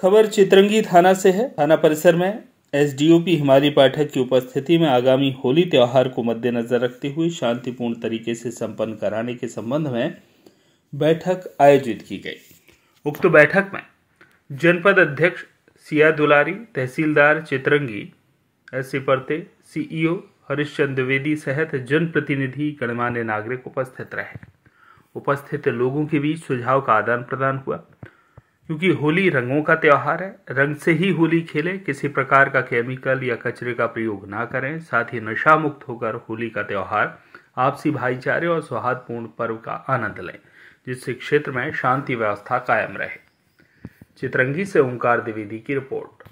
खबर चित्रंगी थाना से है थाना परिसर में एसडीओपी हिमाली पाठक की उपस्थिति में आगामी होली त्यौहार को मद्देनजर रखते हुए शांतिपूर्ण तरीके से संपन्न कराने के संबंध में बैठक आयोजित की गई उक्त बैठक में जनपद अध्यक्ष सिया दुलारी तहसीलदार Chitrangi S C Parte CEO Harishchand Dwivedi सहित जनप्रतिनिधि गणमान्य नागरिक उपस्थित रहे उपस्थित लोगों के बीच सुझाव का आदान प्रदान हुआ क्योंकि होली रंगों का त्यौहार है रंग से ही होली खेलें किसी प्रकार का केमिकल या कचरे का प्रयोग ना करें साथ ही नशा मुक्त होकर होली का त्यौहार आपसी भाईचारे और सौहार्दपूर्ण पर्व का आनंद लें जिससे क्षेत्र में शांति व्यवस्था कायम रहे चित्रंगी से ओंकार द्विवेदी की रिपोर्ट